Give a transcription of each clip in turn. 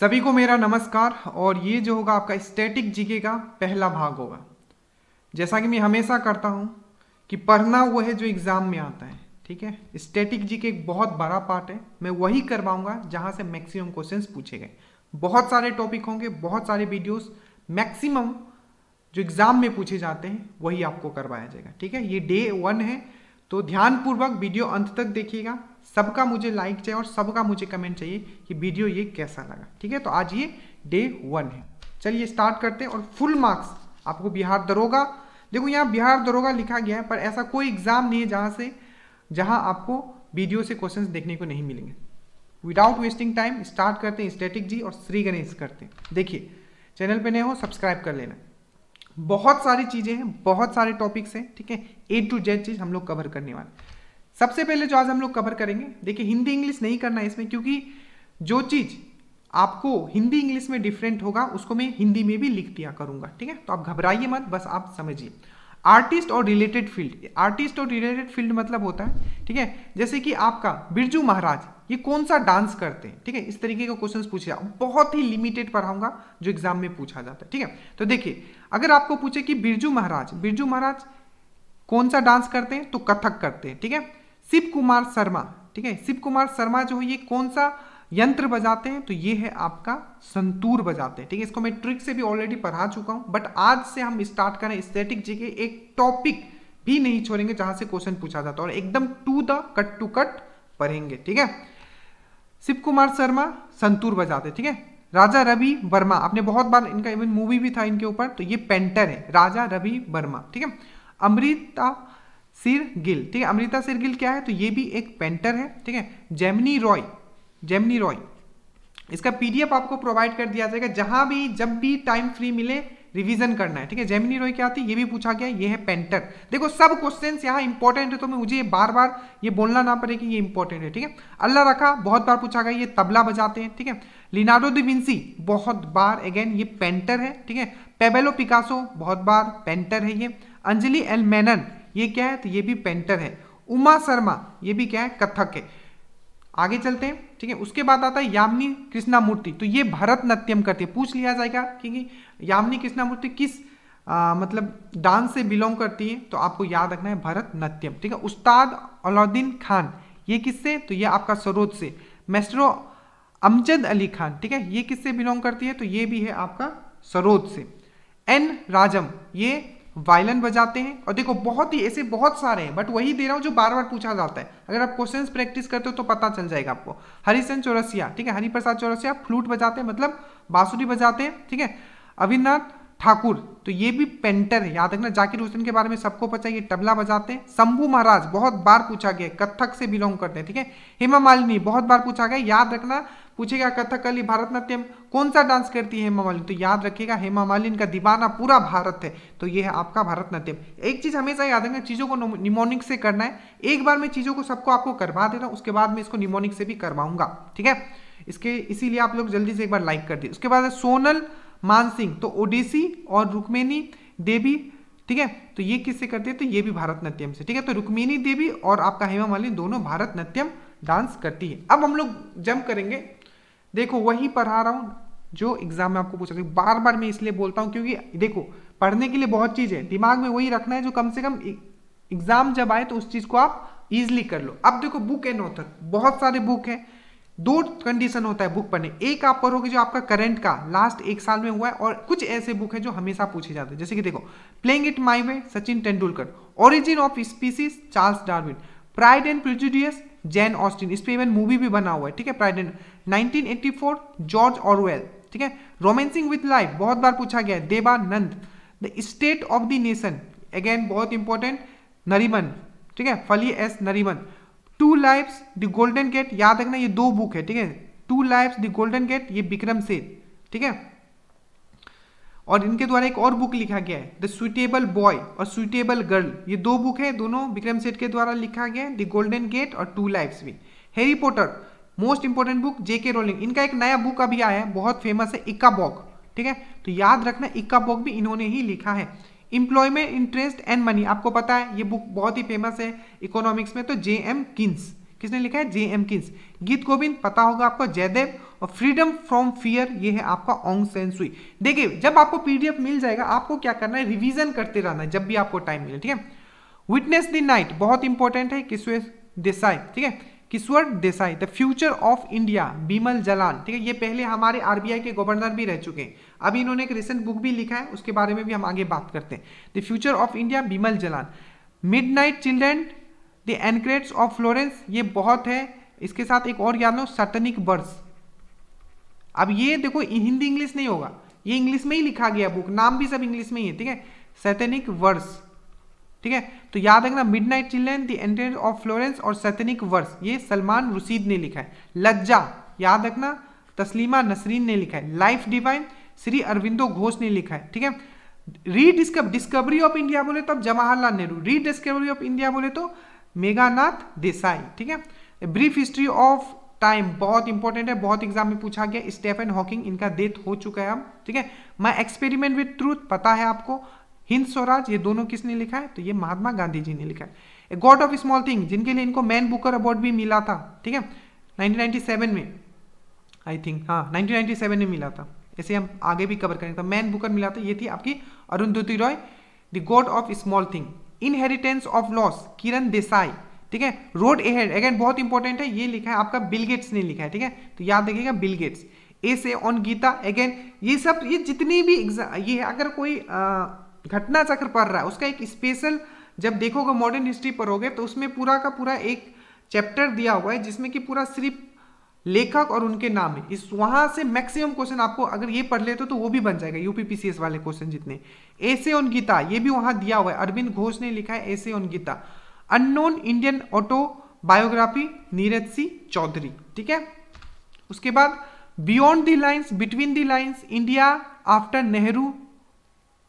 सभी को मेरा नमस्कार और ये जो होगा आपका स्टैटिक जीके का पहला भाग होगा जैसा कि मैं हमेशा करता हूँ कि पढ़ना वो है जो एग्ज़ाम में आता है ठीक है स्टैटिक जीके एक बहुत बड़ा पार्ट है मैं वही करवाऊँगा जहाँ से मैक्सिमम क्वेश्चंस पूछे गए बहुत सारे टॉपिक होंगे बहुत सारे वीडियोस मैक्सिमम जो एग्ज़ाम में पूछे जाते हैं वही आपको करवाया जाएगा ठीक है ये डे वन है तो ध्यानपूर्वक वीडियो अंत तक देखिएगा सबका मुझे लाइक चाहिए और सबका मुझे कमेंट चाहिए कि वीडियो ये कैसा लगा ठीक है तो आज ये डे वन है चलिए स्टार्ट करते हैं और फुल मार्क्स आपको बिहार दरोगा देखो यहाँ बिहार दरोगा लिखा गया है पर ऐसा कोई एग्ज़ाम नहीं है जहाँ से जहाँ आपको वीडियो से क्वेश्चन देखने को नहीं मिलेंगे विदाउट वेस्टिंग टाइम स्टार्ट करते हैं स्टैटिक जी और श्री गणेश करते हैं देखिए चैनल पे नए हो सब्सक्राइब कर लेना बहुत सारी चीज़ें हैं बहुत सारे टॉपिक्स हैं ठीक है ए टू जेड चीज़ हम लोग कवर करने वाले सबसे पहले जो आज हम लोग कवर करेंगे देखिए हिंदी इंग्लिश नहीं करना है इसमें क्योंकि जो चीज़ आपको हिंदी इंग्लिश में डिफरेंट होगा उसको मैं हिंदी में भी लिख दिया करूंगा ठीक है तो आप घबराइए मत बस आप समझिए आर्टिस्ट और रिलेटेड फील्ड आर्टिस्ट और रिलेटेड फील्ड मतलब होता है ठीक है जैसे कि आपका बिरजू महाराज ये कौन सा डांस करते हैं ठीक है इस तरीके का क्वेश्चन पूछे जाए बहुत ही लिमिटेड पढ़ाऊंगा जो एग्जाम में पूछा जाता है ठीक है तो देखिए अगर आपको पूछे कि बिरजू महाराज बिरजू महाराज कौन सा डांस करते हैं तो कथक करते हैं ठीक है शिव कुमार शर्मा ठीक है शिव कुमार शर्मा जो है ये कौन सा यंत्र बजाते हैं तो ये है आपका संतूर बजाते हैं ठीक है इसको मैं ट्रिक से भी ऑलरेडी पढ़ा चुका हूं बट आज से हम स्टार्ट करें स्टेटिक जी के एक टॉपिक भी नहीं छोड़ेंगे जहां से क्वेश्चन पूछा जाता है और एकदम to the cut to cut पढ़ेंगे ठीक है शिव कुमार शर्मा संतूर बजाते ठीक है राजा रवि वर्मा आपने बहुत बार इनका इवन मूवी भी था इनके ऊपर तो ये पेंटर है राजा रवि वर्मा ठीक है अमृता सिर गिल ठीक है अमृता सिर गिल क्या है तो ये भी एक पेंटर है ठीक है जेमिनी रॉय जेमनी रॉय इसका पीडीएफ आपको प्रोवाइड कर दिया जाएगा जहां भी जब भी टाइम फ्री मिले रिवीजन करना है ठीक है जेमिनी रॉय क्या आती है ये भी पूछा गया ये है पेंटर देखो सब क्वेश्चंस यहाँ इंपॉर्टेंट है तो मैं मुझे बार बार ये बोलना ना पड़े कि ये इंपॉर्टेंट है ठीक है अल्लाह रखा बहुत बार पूछा गया ये तबला बजाते हैं ठीक है लिनाडो दिविंसी बहुत बार अगेन ये पेंटर है ठीक है पेबेलो पिकासो बहुत बार पेंटर है ये अंजलि एल मैनन ये क्या है तो ये भी पेंटर है उमा शर्मा ये भी क्या है कथक है आगे चलते हैं ठीक है उसके बाद आता है यामिनी कृष्णामूर्ति तो ये भरतनाट्यम करती है पूछ लिया जाएगा क्योंकि यामिनी कृष्णामूर्ति किस आ, मतलब डांस से बिलोंग करती है तो आपको याद रखना है भरतनाट्यम ठीक है उस्ताद अलाउद्दीन खान ये किससे तो ये आपका सरोज से मेस्ट्रो अमजद अली खान ठीक है ये किससे बिलोंग करती है तो ये भी है आपका सरोज से एन राजम ये वायलन बजाते हैं और देखो बहुत ही ऐसे बहुत सारे हैं बट वही दे रहा हूँ जो बार बार पूछा जाता है अगर आप क्वेश्चंस प्रैक्टिस करते हो तो पता चल जाएगा आपको हरिशन चौरसिया ठीक है हरिप्रसाद चौरसिया फ्लूट बजाते हैं मतलब बांसुरी बजाते हैं ठीक है अविनाथ ठाकुर तो ये भी पेंटर है याद रखना जाकिर हुसैन के बारे में सबको पता है ये तबला बजाते हैं शंभू महाराज बहुत बार पूछा गया कथक से बिलोंग करते हैं ठीक है हेमा मालिनी बहुत बार पूछा गया याद रखना पूछेगा कथकली भारतनाट्यम कौन सा डांस करती है हेमा मालिनी तो याद रखिएगा हेमा मालिनी का दीवाना पूरा भारत है तो ये है आपका भारतनाट्यम एक चीज हमेशा याद रखना चीजों को निमोनिक से करना है एक बार मैं चीजों को सबको आपको करवा देता हूँ उसके बाद में इसको निमोनिक से भी करवाऊंगा ठीक है इसके इसीलिए आप लोग जल्दी से एक बार लाइक कर दिए उसके बाद सोनल मानसिंह तो ओडिसी और रुक्मिणी देवी ठीक है तो ये किससे करते हैं तो ये भी भारतनाट्यम से ठीक है तो रुक्मिणी देवी और आपका हेमा मालिनी दोनों भारतनाट्यम डांस करती है अब हम लोग जम करेंगे देखो वही पढ़ा रहा हूँ जो एग्जाम में आपको पूछा बार बार मैं इसलिए बोलता हूँ क्योंकि देखो पढ़ने के लिए बहुत चीज़ है दिमाग में वही रखना है जो कम से कम एग्जाम जब आए तो उस चीज़ को आप इजिली कर लो अब देखो बुक एंड ऑथर बहुत सारे बुक हैं दो कंडीशन होता है बुक पढ़ने एक आप पढ़ोगे जो आपका करंट का लास्ट एक साल में हुआ है और कुछ ऐसे बुक है जो हमेशा पूछे जाते हैं जैसे कि देखो playing it my way Sachin Tendulkar origin of species Charles Darwin pride and prejudice Jane Austen इस पर इवन मूवी भी बना हुआ है ठीक है pride and nineteen George Orwell ठीक है रोमेंसिंग विद लाइफ बहुत बार पूछा गया है Devanand the state of the nation again बहुत इंपॉर्टेंट नरीमन ठीक है Fali S Nariman two life the golden gate याद रखना ये दो बुक है ठीक है two life the golden gate ये विक्रम सेन ठीक है और इनके द्वारा एक और बुक लिखा गया है द सुइटेबल बॉय और सुइटेबल गर्ल ये दो बुक है दोनों विक्रम सेठ के द्वारा लिखा गया है द गोल्डन गेट और टू लाइफ भी Harry Potter most important book JK Rowling इनका एक नया बुक अभी आया है बहुत फेमस है इक्का बॉक ठीक है तो याद रखना इक्का बॉक भी इन्होंने ही लिखा है इंप्लॉयमेंट इंटरेस्ट एंड मनी आपको पता है ये बुक बहुत ही फेमस है इकोनॉमिक्स में तो जे एम किन्स किसने लिखा है जे एम किन्स गीत गोविंद पता होगा आपको जयदेव और फ्रीडम फ्रॉम फियर ये है आपका ऑंग सेंसुई देखिए जब आपको पीडीएफ मिल जाएगा आपको क्या करना है रिविजन करते रहना है जब भी आपको टाइम मिले ठीक है विटनेस द नाइट बहुत इंपॉर्टेंट है किशोर देसाई ठीक है Kishore Desai the future of India Bimal Jalal ठीक है ये पहले हमारे आरबीआई के गवर्नर भी रह चुके हैं अभी इन्होंने एक रिसेंट बुक भी लिखा है उसके बारे में भी हम आगे बात करते हैं the future of India Bimal Jalal midnight children the enchantress of Florence ये बहुत है इसके साथ एक और याद लो सटनिक बर्ड्स अब ये देखो हिंदी इंग्लिश नहीं होगा ये इंग्लिश में ही लिखा गया बुक नाम भी सब इंग्लिश में ही है ठीक है सैतनिक वर्ष ठीक है तो याद रखना midnight children the enchantress of Florence और सैतनिक वर्स ये सलमान रुशीद ने लिखा है लज्जा याद रखना तस्लीमा नसरीन ने लिखा है लाइफ डिवाइन श्री अरविंदो घोष ने लिखा है ठीक है रीडिस्कवरी डिस्कवरी ऑफ इंडिया बोले तो अब Jawaharlal Nehru rediscovery of India बोले तो मेगानाथ देसाई ठीक है ब्रीफ हिस्ट्री ऑफ टाइम बहुत इंपॉर्टेंट है बहुत एग्जाम में पूछा गया स्टेफन हॉकिंग इनका डेथ हो चुका है अब ठीक है माई एक्सपेरिमेंट विथ ट्रूथ पता है आपको हिंद स्वराज ये दोनों किसने लिखा है तो ये महात्मा गांधी जी ने लिखा है a god of small thing जिनके लिए इनको मैन बुकर अवार्ड भी मिला था ठीक है 1997 में आई थिंक हाँ 1997 में मिला था ऐसे हम आगे भी कवर करेंगे तो मैन बुकर मिला था ये थी आपकी Arundhati Roy the god of small thing inheritance of loss Kiran Desai ठीक है रोड एहेड अगेन बहुत इंपॉर्टेंट है ये लिखा है आपका बिल गेट्स ने लिखा है ठीक है तो याद रखिएगा बिल गेट्स ए से ऑन गीता अगेन ये सब ये जितनी भी एग्जाम ये अगर कोई आ, घटना चक्र पढ़ रहा है उसका एक स्पेशल जब देखोगे मॉडर्न हिस्ट्री पढ़ोगे तो उसमें पूरा का पूरा एक चैप्टर दिया हुआ है जिसमें कि पूरा सिर्फ लेखक और उनके नाम है इस वहां से मैक्सिमम क्वेश्चन आपको अगर ये पढ़ लेते हो तो वो भी बन जाएगा यूपीपीसीएस वाले क्वेश्चन जितने ऐसे ऑन गीता ये भी वहां दिया हुआ है अरविंद घोष ने लिखा है essays on Gita unknown Indian autobiography Neeraj Singh Chaudhary ठीक है उसके बाद beyond the lines between the lines India after Nehru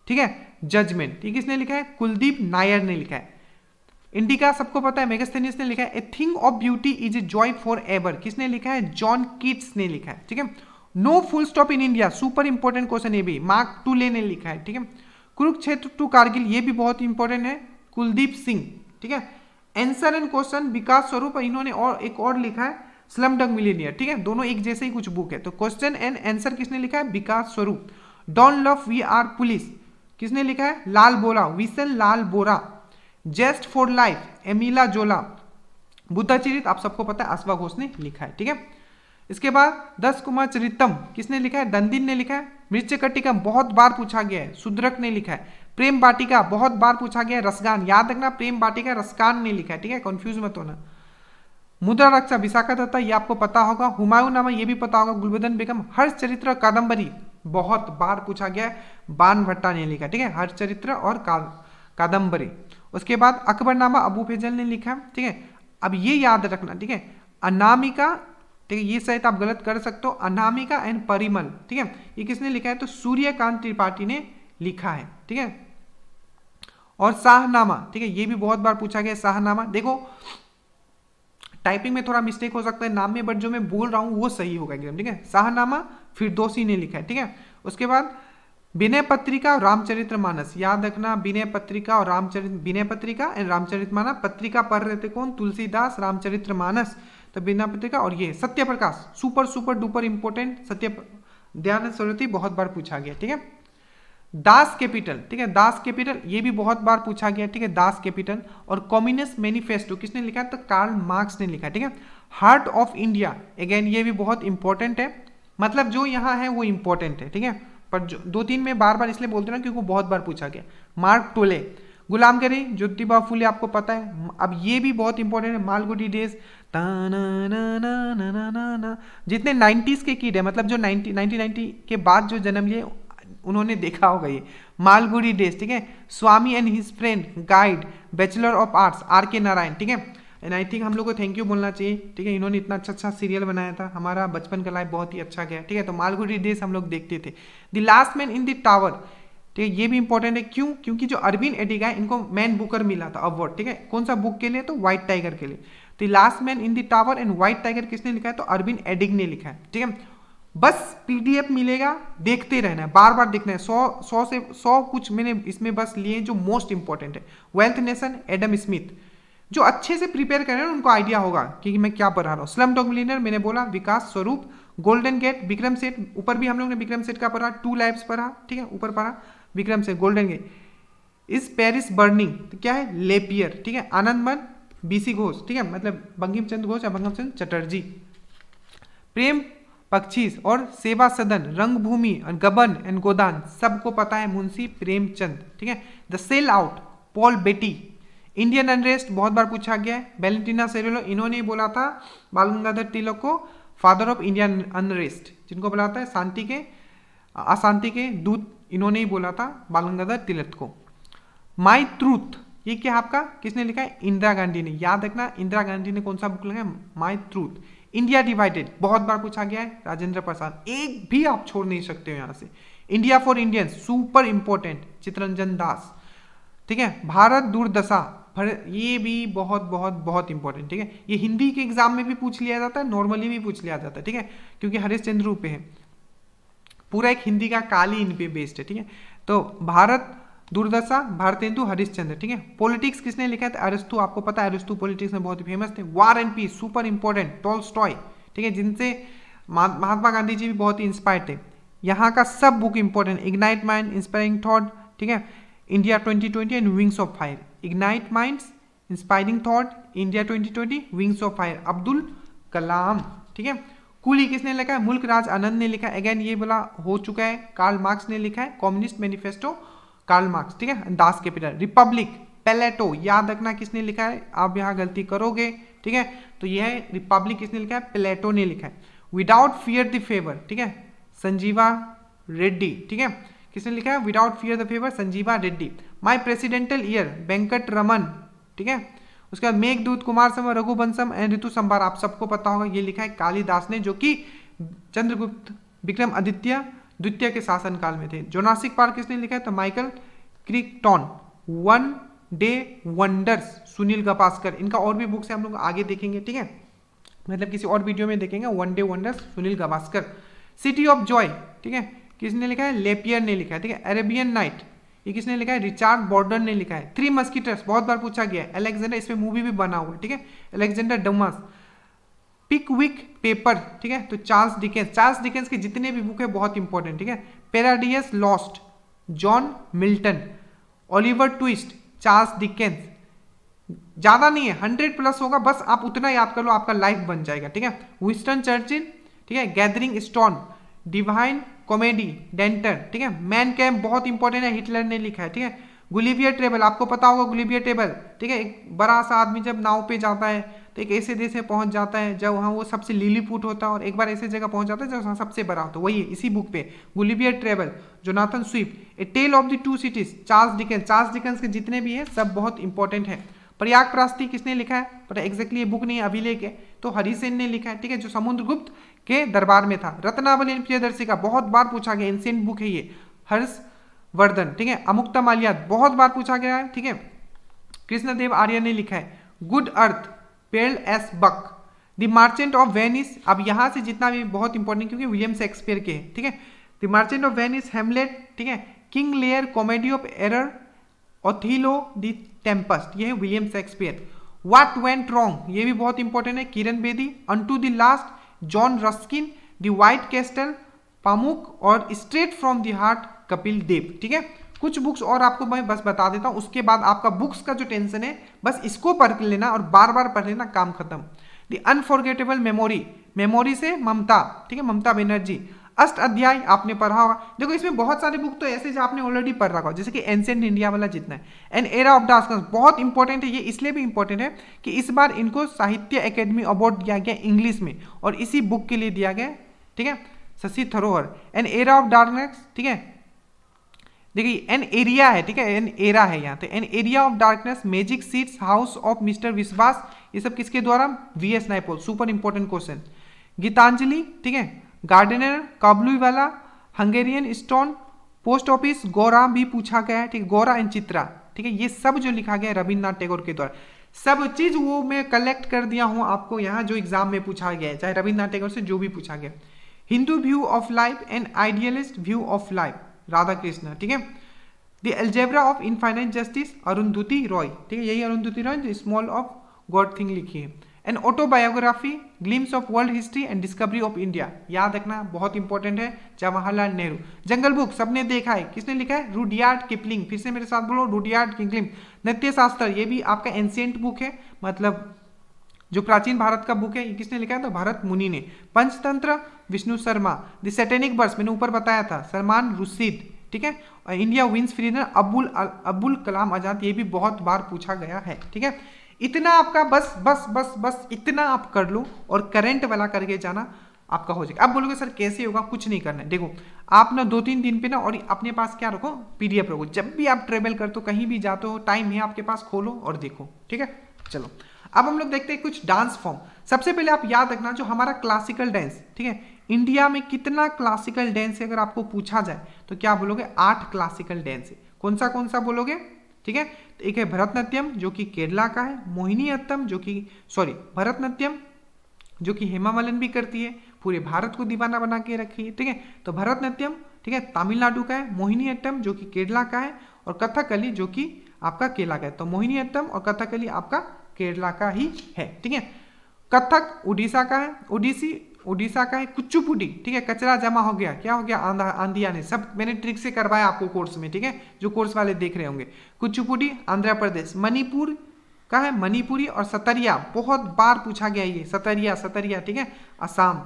ठीक है जजमेंट ये किसने लिखा है कुलदीप नायर ने लिखा है इंडिका सबको पता है मेगास्थेनियस ने लिखा है a thing of beauty is a joy forever किसने लिखा है जॉन किट्स ने लिखा है ठीक है no full stop in India super important question ये भी मार्क टूले ने लिखा है ठीक है कुरुक्षेत्र टू कारगिल ये भी बहुत इंपॉर्टेंट है कुलदीप सिंह ठीक है एंसर एंड क्वेश्चन विकास स्वरूप इन्होंने और एक और लिखा है स्लम डग मिलीनियर ठीक है दोनों एक जैसे ही कुछ बुक है तो क्वेश्चन एंड आंसर किसने लिखा है Vikas Swarup don love we are police किसने लिखा है Lal Bora Vishan Lal Bora just for life Emile Zola Buddha चरित आप सबको पता है आसवा घोष ने लिखा है ठीक है इसके बाद दस कुमार चरितम किसने लिखा है दंदिन ने लिखा है मृत्य कटिकम बहुत बार पूछा गया है सुद्रक ने लिखा है प्रेम बाटिका बहुत बार पूछा गया है रसगान याद रखना प्रेम बाटिका रसगान ने लिखा है ठीक है कंफ्यूज मत होना मुद्रा रक्षा विशाखा दत्ता ये आपको पता होगा हुमायूं नामा ये भी पता होगा गुलबदन बेगम हर्ष चरित्र कादम्बरी बहुत बार पूछा गया है भट्टा ने लिखा ठीक है हरचरित्र और का, कादम्बरी उसके बाद अकबरनामा अबू फैजल ने लिखा ठीक है अब ये याद रखना ठीक है अनामिका ठीक है ये शायद आप गलत कर सकते हो अनामिका एंड परिमल ठीक है ये किसने लिखा है तो सूर्यकांत त्रिपाठी ने लिखा है ठीक है और शाहनामा ठीक है ये भी बहुत बार पूछा गया शाहनामा देखो टाइपिंग में थोड़ा मिस्टेक हो सकता है नाम में बट जो मैं बोल रहा हूँ वो सही होगा एकदम ठीक है शाहनामा फिरदोसी ने लिखा है ठीक है उसके बाद विनय पत्रिका और रामचरित्र मानस याद रखना विनय पत्रिका और रामचरित विनय पत्रिका एंड रामचरित मानस पत्रिका पढ़ रहे थे कौन तुलसीदास रामचरित्र मानस तो बिना पत्रिका और ये Satya Prakash super super duper important Satya Dayanand Saraswati बहुत बार पूछा गया ठीक है दास कैपिटल ठीक है दास कैपिटल ये भी बहुत बार पूछा गया ठीक है दास कैपिटल और कम्युनिस्ट मैनिफेस्टो किसने लिखा है तो कार्ल मार्क्स ने लिखा ठीक है हार्ट ऑफ इंडिया अगेन ये भी बहुत इंपॉर्टेंट है मतलब जो यहाँ है वो इंपॉर्टेंट है ठीक है पर जो दो तीन में बार बार इसलिए बोलते ना क्योंकि बहुत बार पूछा गया मार्क टोले गुलाम करी ज्योतिबा फूले आपको पता है अब ये भी बहुत इंपॉर्टेंट है मालगुडी डेज जितने 90s के किड है मतलब जो 90 1990 के बाद जो जन्म लिए उन्होंने देखा होगा ये मालगुडी डेज ठीक है Swami and his friend guide bachelor of arts R K Narayan ठीक है एंड आई थिंक हम लोग को थैंक यू बोलना चाहिए ठीक है इन्होंने इतना अच्छा अच्छा सीरियल बनाया था हमारा बचपन का लाइफ बहुत ही अच्छा गया ठीक है तो मालगुडी डेज हम लोग देखते थे the last man in the tower ठीक है ये भी इंपॉर्टेंट है क्यों क्योंकि जो अरविंद एडिगा है इनको मैन बुकर मिला था अवार्ड ठीक है कौन सा बुक के लिए तो व्हाइट टाइगर के लिए the last man in the tower and white tiger किसने लिखा है तो अरविंद एडिग ने लिखा है ठीक है बस पीडीएफ मिलेगा देखते रहना है बार बार देखना है सौ सौ से सौ कुछ मैंने इसमें बस लिए जो मोस्ट इंपॉर्टेंट है वेल्थ नेशन एडम स्मिथ जो अच्छे से प्रिपेयर कर रहे हैं उनको आइडिया होगा कि मैं क्या पढ़ा रहा हूँ स्लम डॉग मिलीनियर मैंने बोला विकास स्वरूप गोल्डन गेट विक्रम सेठ ऊपर भी हम लोग ने विक्रम सेठ का पढ़ा टू लाइफ पढ़ा ठीक है ऊपर पढ़ा Vikram Seth golden gate is Paris burning तो क्या है लेपियर ठीक है आनंदमन बीसी घोष ठीक है मतलब बंकिम चंद घोष या बंकिम चंद चटर्जी प्रेम पक्षीस और सेवा सदन रंगभूमि और गबन एंड गोदान सबको पता है मुंशी प्रेमचंद ठीक है the sell out Paul Beatty Indian unrest बहुत बार पूछा गया है वेलेंटिना सेरेलो इन्होंने बोला था बाल गंगाधर तिलक को फादर ऑफ इंडियन अनरेस्ट जिनको बोला था शांति के अशांति के दूत इन्होंने ही बोला था बाल गंगाधर तिलक को माई ट्रूथ ये क्या आपका किसने लिखा है इंदिरा गांधी ने याद रखना इंदिरा गांधी ने कौन सा बुक लिखा है माई ट्रूथ इंडिया डिवाइडेड बहुत बार पूछा गया है राजेंद्र प्रसाद एक भी आप छोड़ नहीं सकते हो यहाँ से India for Indians super important Chittaranjan Das ठीक है भारत दुर्दशा ये भी बहुत बहुत बहुत इंपॉर्टेंट ठीक है ये हिंदी के एग्जाम में भी पूछ लिया जाता है नॉर्मली भी पूछ लिया जाता है ठीक है क्योंकि हरिश्चंद्र रूपे है पूरा एक हिंदी का काली इन पे बेस्ड है ठीक है तो भारत दुर्दशा भारतेंदु हरिश्चंद्र ठीक है पॉलिटिक्स किसने लिखा था तो अरिस्तु आपको पता है अरिस्तु पॉलिटिक्स में बहुत फेमस थे war and peace super important स्टॉय ठीक है जिनसे महात्मा गांधी जी भी बहुत ही इंस्पायर्ड थे यहाँ का सब book important ignite mind inspiring thought ठीक है India 2020 and Wings of Fire. Ignite Minds, Inspiring Thought, India 2020, Wings of Fire. Abdul Kalam ठीक है कुली किसने लिखा है मुल्क राज आनंद ने लिखा अगेन ये बोला हो चुका है कार्ल मार्क्स ने लिखा है कम्युनिस्ट मैनिफेस्टो कार्ल मार्क्स ठीक है दास कैपिटल रिपब्लिक पेलेटो याद रखना किसने लिखा है आप यहाँ गलती करोगे ठीक है तो यह है रिपब्लिक किसने लिखा है पेलेटो ने लिखा है विदाउट फियर द फेवर ठीक है संजीवा रेड्डी ठीक है किसने लिखा है without fear the favour Sanjeeva Reddy my presidential year Venkataraman ठीक है उसके बाद Meghdoot Kumarasambhavam Raghuvansham and Ritusamhar आप सबको पता होगा ये लिखा है कालिदास ने जो कि चंद्रगुप्त विक्रम आदित्य द्वितीय के शासनकाल में थे जोनासिक पार्क किसने लिखा है तो Michael Crichton one day wonders Sunil Gavaskar इनका और भी बुक्स है हम लोग आगे देखेंगे ठीक है मतलब किसी और वीडियो में देखेंगे one day wonders Sunil Gavaskar city of joy ठीक है किसने लिखा है लेपियर ने लिखा है ठीक है अरेबियन नाइट ये किसने लिखा है रिचार्ड बॉर्डर ने लिखा है थ्री मस्कीटर्स बहुत बार पूछा गया है अलेक्जेंडर इसमें मूवी भी बना हुआ है ठीक है Alexander Dumas Pickwick paper ठीक है तो चार्ल्स डिकेंस चार्ल्स डिकेंस के जितने भी बुक है बहुत इंपॉर्टेंट ठीक है paradise lost John Milton Oliver Twist Charles Dickens ज़्यादा नहीं है हंड्रेड प्लस होगा बस आप उतना याद कर लो आपका लाइफ बन जाएगा ठीक है विस्टर्न चर्चिल ठीक है gathering stone divine comedy Dante ठीक है मैन कैम्प बहुत इंपॉर्टेंट है हिटलर ने लिखा है ठीक है गुलिवियर ट्रेबल आपको पता होगा गुलिवियर ट्रेबल ठीक है एक बड़ा सा आदमी जब नाव पे जाता है तो एक ऐसे देश में पहुंच जाता है जब वहाँ वो सबसे लिलीपुट होता है और एक बार ऐसे जगह पहुंच जाता है जब वहाँ सबसे बड़ा होता है वही है इसी बुक पे Gulliver travel Jonathan Swift a tale of the two cities Charles Dickens Charles Dickens के जितने भी हैं सब बहुत इंपॉर्टेंट है प्रयाग प्रास्ती किसने लिखा है पर एग्जैक्टली ये बुक नहीं है अभिलेख है तो हरिसेन ने लिखा है ठीक है जो समुद्रगुप्त के दरबार में था रत्नावली प्रियदर्शी का बहुत बार पूछा गया एंशियंट बुक है ये हर्षवर्धन ठीक है अमुक्ता मालियात बहुत बार पूछा गया है ठीक है कृष्णदेव आर्य ने लिखा है good earth Pearl S Buck the merchant of Venice अब यहाँ से जितना भी बहुत इंपॉर्टेंट क्योंकि विलियम शेक्सपियर के ठीक है the merchant of Venice Hamlet ठीक है King Lear comedy of error Othello the Tempest ये है William Shakespeare what went wrong ये भी बहुत इंपॉर्टेंट है Kiran Bedi unto the last John Ruskin the white castle Pamuk और straight from the heart Kapil Dev ठीक है कुछ बुक्स और आपको मैं बस बता देता हूँ उसके बाद आपका बुक्स का जो टेंशन है बस इसको पढ़ लेना और बार बार पढ़ लेना काम खत्म दी अनफॉर्गेटेबल मेमोरी मेमोरी से ममता ठीक है ममता बनर्जी अष्ट अध्याय आपने पढ़ा होगा देखो इसमें बहुत सारे बुक तो ऐसे जो आपने ऑलरेडी पढ़ रखा हो जैसे कि एंसेंट इंडिया वाला जितना है एंड एरा ऑफ द बहुत इंपॉर्टेंट है ये इसलिए भी इंपॉर्टेंट है कि इस बार इनको साहित्य अकेडमी अवार्ड दिया गया इंग्लिश में और इसी बुक के लिए दिया गया ठीक है Shashi Tharoor an era of darkness ठीक है देखिए एन एरिया है ठीक है एन एरा है यहाँ तो an area of darkness magic seeds house of mister Biswas ये सब किसके द्वारा V S Naipaul super important question Gitanjali ठीक है gardener Kabuliwala hungry stone post office Gora भी पूछा गया है ठीक है गौरा एंड चित्रा ठीक है ये सब जो लिखा गया है रविन्द्रनाथ टैगोर के द्वारा सब चीज वो मैं कलेक्ट कर दिया हूं आपको यहाँ जो एग्जाम में पूछा गया है चाहे रविन्द्रनाथ टैगोर से जो भी पूछा गया Hindu view of life and idealist view of life Radha Krishna ठीक है the algebra of infinite justice Arundhati Roy ठीक है यही Arundhati Roy small of god thing लिखी है and autobiography glimpse of world history and discovery of India याद रखना बहुत इंपॉर्टेंट है जवाहरलाल नेहरू जंगल बुक सबने देखा है किसने लिखा है रूडियार्ड किपलिंग फिर से मेरे साथ बोलो रूडियार्ड किपलिंग नृत्य शास्त्र ये भी आपका एंशियंट बुक है मतलब जो प्राचीन भारत का बुक है किसने लिखा है तो भारत मुनि ने Panchatantra Vishnu Sharma the satanic verses मैंने ऊपर बताया था सलमान रुशीद ठीक है और India wins freedom Abul Abul Kalam Azad ये भी बहुत बार पूछा गया है ठीक है इतना आपका बस बस बस बस इतना आप कर लो और करंट वाला करके जाना आपका हो जाएगा आप बोलोगे सर कैसे होगा कुछ नहीं करना है देखो आप ना दो तीन दिन पे ना और अपने पास क्या रखो पीडीएफ रखो जब भी आप ट्रेवल करते हो कहीं भी जाते हो टाइम है आपके पास खोलो और देखो ठीक है चलो अब हम लोग देखते हैं कुछ डांस फॉर्म सबसे पहले आप याद रखना जो हमारा क्लासिकल डांस ठीक है इंडिया में कितना क्लासिकल डांस है अगर आपको पूछा जाए तो क्या बोलोगे आठ क्लासिकल डांस है कौन सा कौन सा बोलोगे ठीक है तो एक है भरतनाट्यम जो कि केरला का है मोहिनी अत्तम जो कि सॉरी भरतनाट्यम जो कि हेमा मालिन भी करती है पूरे भारत को दीवाना बना के रखी है ठीक है तो भरतनाट्यम ठीक है तमिलनाडु का है मोहिनी अट्टम जो कि केरला का है और कथकली जो कि आपका केरला का है तो मोहिनी अट्टम और कथकली आपका केरला का ही है ठीक है कथक उड़ीसा का है उड़ीसी उड़ीसा का है कुचुपुडी ठीक है कचरा जमा हो गया क्या हो गया आंधिया ने सब मैंने ट्रिक से करवाया आपको कोर्स में ठीक है जो कोर्स वाले देख रहे होंगे कुचुपुडी आंध्र प्रदेश मणिपुर का है मणिपुरी और सतरिया बहुत बार पूछा गया ये सतरिया सतरिया ठीक है असम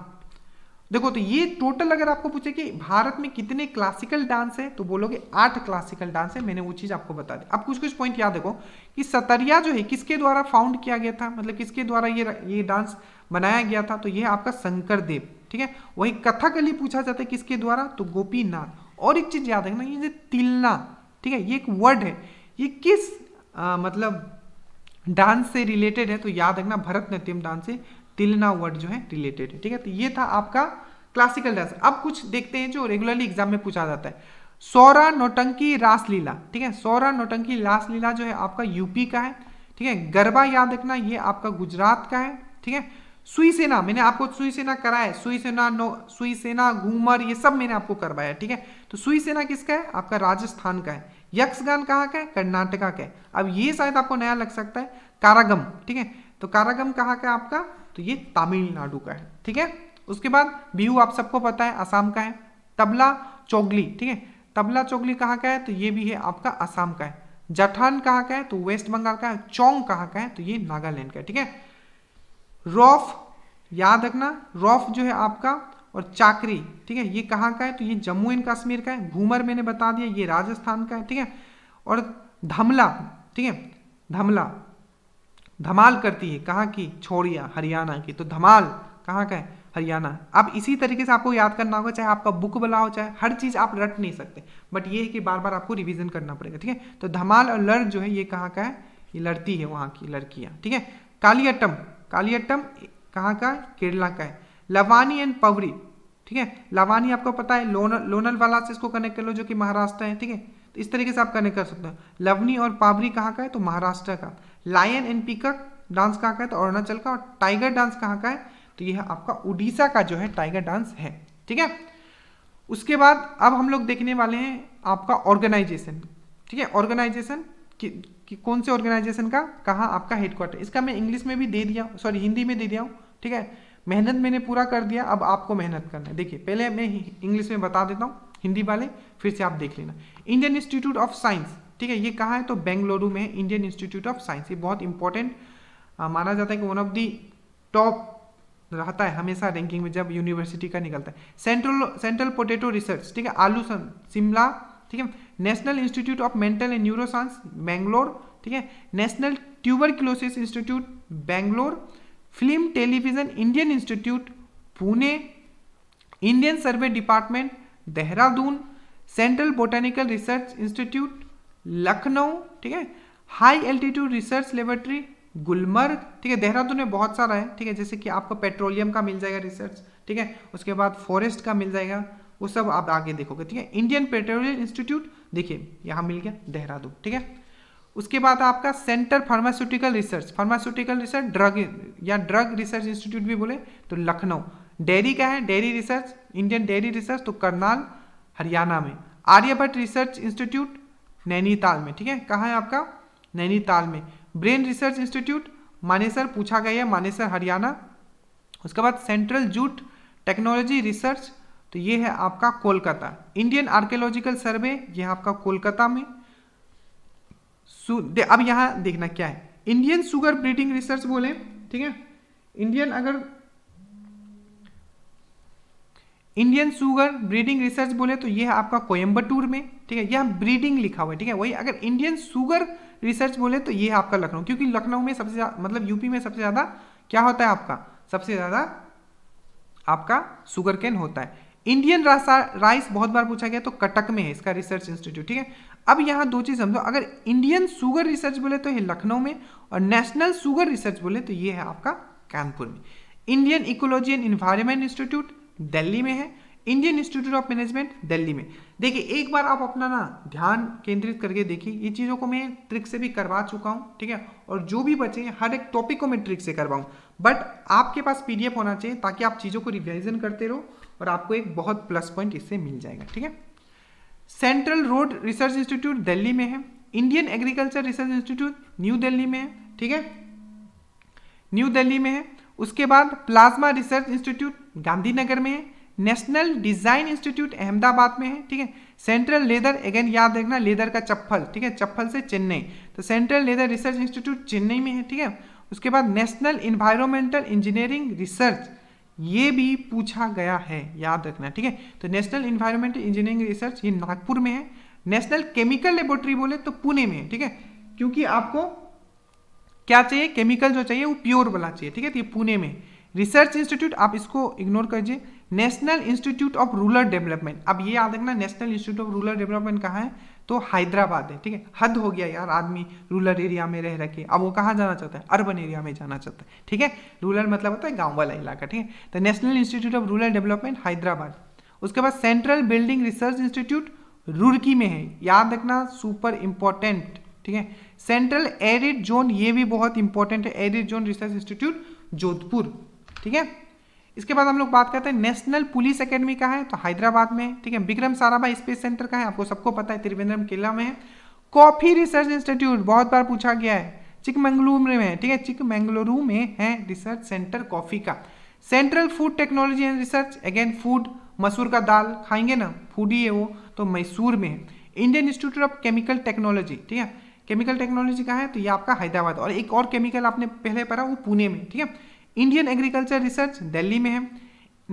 देखो तो ये टोटल अगर आपको पूछे कि भारत में कितने क्लासिकल डांस है तो बोलोगे आठ क्लासिकल डांस है मैंने वो चीज़ आपको बता दी अब कुछ कुछ पॉइंट याद देखो कि सतरिया जो है किसके द्वारा फाउंड किया गया था मतलब किसके द्वारा ये ये डांस बनाया गया था तो यह आपका शंकर देव ठीक है वही कली पूछा जाता है किसके द्वारा तो गोपीनाथ और एक चीज याद रखना ये तिलना ठीक है ये एक वर्ड है ये किस आ, मतलब डांस से रिलेटेड है तो याद रखना भरतनाट्यम डांस से तिलना वर्ड जो है रिलेटेड है ठीक है तो ये था आपका क्लासिकल डांस अब कुछ देखते हैं जो रेगुलरली एग्जाम में पूछा जाता है सौरा नोटंकी रासलीला ठीक है सौरा नोटंकी रासलीला जो है आपका यूपी का है ठीक है गरबा याद रखना ये आपका गुजरात का है ठीक है सुई सेना मैंने आपको सुई सेना कराया सुई सेना नो सुई सेना घूमर ये सब मैंने आपको करवाया ठीक है तो सुई सेना किसका है आपका राजस्थान का है यक्षगान कहाँ का है कर्नाटका का है अब ये शायद आपको नया लग सकता है कारागम ठीक है तो कारागम कहाँ का है आपका तो ये तमिलनाडु का है ठीक है उसके बाद बिहू आप सबको पता है आसाम का है तबला चोगली ठीक है तबला चोगली कहाँ का है तो ये भी है आपका आसाम का है जठान कहाँ का है तो वेस्ट बंगाल का है चौंग कहाँ का है तो ये नागालैंड का है ठीक है रॉफ याद रखना रॉफ जो है आपका और चाकरी ठीक है ये कहाँ का है तो ये जम्मू एंड कश्मीर का है घूमर मैंने बता दिया ये राजस्थान का है ठीक है और धमला ठीक है धमला धमाल करती है कहाँ की छोड़िया हरियाणा की तो धमाल कहाँ का है हरियाणा अब इसी तरीके से आपको याद करना होगा चाहे आपका बुक वाला हो चाहे हर चीज़ आप रट नहीं सकते बट ये है कि बार बार आपको रिविजन करना पड़ेगा ठीक है तो धमाल और लड़ जो है ये कहाँ का है ये लड़ती है वहाँ की लड़कियाँ ठीक है काली अट्टम कालियाट्टम कहाँ का है केरला का है लवानी एंड पवरी ठीक है लवानी आपको पता है लोन लोनल वाला से इसको कनेक्ट कर लो जो कि महाराष्ट्र है ठीक है तो इस तरीके से आप कनेक्ट कर सकते हो लवनी और पावरी कहाँ का है तो महाराष्ट्र का लायन एंड पीकक डांस कहाँ का है तो अरुणाचल का और टाइगर डांस कहाँ का है तो यह आपका उड़ीसा का जो है टाइगर डांस है ठीक है उसके बाद अब हम लोग देखने वाले हैं आपका ऑर्गेनाइजेशन ठीक है ऑर्गेनाइजेशन कि कौन से ऑर्गेनाइजेशन का कहाँ आपका हेडक्वार्टर इसका मैं इंग्लिश में भी दे दिया सॉरी हिंदी में दे दिया हूँ ठीक है मेहनत मैंने पूरा कर दिया अब आपको मेहनत करना है देखिए पहले मैं इंग्लिश में बता देता हूँ हिंदी वाले फिर से आप देख लेना इंडियन इंस्टीट्यूट ऑफ साइंस ठीक है ये कहाँ है तो बेंगलुरु में है इंडियन इंस्टीट्यूट ऑफ साइंस ये बहुत इंपॉर्टेंट माना जाता है कि वन ऑफ दी टॉप रहता है हमेशा रैंकिंग में जब यूनिवर्सिटी का निकलता है सेंट्रल सेंट्रल पोटेटो रिसर्च ठीक है आलू शिमला ठीक है national institute of mental and neuroscience Bangalore ठीक है नेशनल क्लोसिस institute Bangalore film television Indian institute Pune Indian survey department Dehradun central botanical research institute Lucknow ठीक है high altitude research laboratory Gulmarg ठीक है देहरादून में बहुत सारा है ठीक है जैसे कि आपको पेट्रोलियम का मिल जाएगा रिसर्च ठीक है उसके बाद फॉरेस्ट का मिल जाएगा वो सब आप आगे देखोगे ठीक है इंडियन पेट्रोलियम इंस्टीट्यूट देखिए यहाँ मिल गया देहरादून ठीक है उसके बाद आपका centre pharmaceutical research pharmaceutical research drug या ड्रग रिसर्च इंस्टीट्यूट भी बोले तो लखनऊ डेयरी का है dairy research Indian dairy research तो करनाल हरियाणा में आर्यभट्ट रिसर्च इंस्टीट्यूट नैनीताल में ठीक है कहाँ है आपका नैनीताल में ब्रेन रिसर्च इंस्टीट्यूट मानेसर पूछा गया है मानेसर हरियाणा उसके बाद सेंट्रल जूट टेक्नोलॉजी रिसर्च तो ये है आपका कोलकाता इंडियन आर्कियोलॉजिकल सर्वे ये आपका कोलकाता में अब यहां देखना क्या है इंडियन सुगर ब्रीडिंग रिसर्च बोले ठीक है इंडियन अगर इंडियन शुगर ब्रीडिंग रिसर्च बोले तो ये है आपका कोयम्बटूर में ठीक है यह ब्रीडिंग लिखा हुआ है ठीक है वही अगर इंडियन शुगर रिसर्च बोले तो ये है आपका लखनऊ क्योंकि लखनऊ में सबसे मतलब यूपी में सबसे ज़्यादा क्या होता है आपका सबसे ज़्यादा आपका शुगर केन होता है इंडियन राइस बहुत बार पूछा गया तो कटक में है इसका रिसर्च इंस्टीट्यूट ठीक है अब यहाँ दो चीज़ समझो अगर इंडियन सुगर रिसर्च बोले तो ये लखनऊ में और नेशनल सुगर रिसर्च बोले तो ये है आपका कानपुर में Indian ecology and environment institute Delhi में है Indian institute of management Delhi में देखिए एक बार आप अपना ना ध्यान केंद्रित करके देखिए ये चीज़ों को मैं ट्रिक से भी करवा चुका हूँ ठीक है और जो भी बचे हर एक टॉपिक को मैं ट्रिक से करवाऊँ बट आपके पास पीडीएफ होना चाहिए ताकि आप चीज़ों को रिविजन करते रहो और आपको एक बहुत प्लस पॉइंट इससे मिल जाएगा ठीक है central road research institute Delhi में है Indian agriculture research institute new Delhi में है ठीक है न्यू दिल्ली में है उसके बाद प्लाज्मा रिसर्च इंस्टीट्यूट गांधीनगर में है नेशनल डिजाइन इंस्टीट्यूट अहमदाबाद में है ठीक है सेंट्रल लेदर अगेन याद रखना लेदर का चप्पल ठीक है चप्पल से चेन्नई तो central leather research institute Chennai में है ठीक है उसके बाद नेशनल इन्वायरमेंटल इंजीनियरिंग रिसर्च ये भी पूछा गया है याद रखना ठीक है तो नेशनल इन्वायरमेंट इंजीनियरिंग रिसर्च ये नागपुर में है नेशनल केमिकल लेबोरेटरी बोले तो पुणे में है ठीक है क्योंकि आपको क्या चाहिए केमिकल जो चाहिए वो प्योर वाला चाहिए ठीक है तो ये पुणे में रिसर्च इंस्टीट्यूट आप इसको इग्नोर करिए national institute of rural development अब ये याद रखना national institute of rural development कहाँ है तो हैदराबाद है ठीक है हद हो गया यार आदमी रूरल एरिया में रह रखे अब वो कहाँ जाना चाहता है अर्बन एरिया में जाना चाहता है ठीक है रूरल मतलब होता है गाँव वाला इलाका ठीक है तो national institute of rural development Hyderabad उसके बाद central building research institute Roorkee में है याद रखना सुपर इंपॉर्टेंट ठीक है सेंट्रल एरिड जोन ये भी बहुत इंपॉर्टेंट है arid zone research institute Jodhpur ठीक है इसके बाद हम लोग बात करते हैं नेशनल पुलिस एकेडमी का है तो हैदराबाद में ठीक है विक्रम साराभाई स्पेस सेंटर का है आपको सबको पता है त्रिवेंद्रम किला में है कॉफी रिसर्च इंस्टीट्यूट बहुत बार पूछा गया है चिकमंगलूर में है ठीक है चिकमंगलुरु में है रिसर्च सेंटर कॉफी का central food technology and research again food मसूर का दाल खाएंगे ना फूड ही है वो तो मैसूर में है Indian institute of chemical technology ठीक है केमिकल टेक्नोलॉजी का है तो ये आपका हैदराबाद और एक और केमिकल आपने पहले पढ़ा वो पुणे में ठीक है इंडियन एग्रीकल्चर रिसर्च दिल्ली में है